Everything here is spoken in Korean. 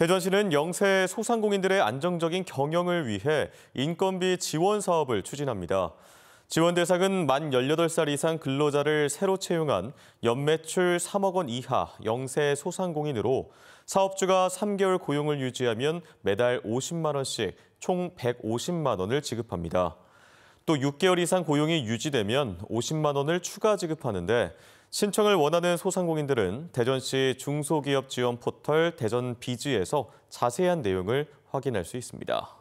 대전시는 영세 소상공인들의 안정적인 경영을 위해 인건비 지원 사업을 추진합니다. 지원 대상은 만 18살 이상 근로자를 새로 채용한 연매출 3억 원 이하 영세 소상공인으로 사업주가 3개월 고용을 유지하면 매달 50만 원씩 총 150만 원을 지급합니다. 또 6개월 이상 고용이 유지되면 50만 원을 추가 지급하는데 신청을 원하는 소상공인들은 대전시 중소기업 지원 포털 대전 비즈에서 자세한 내용을 확인할 수 있습니다.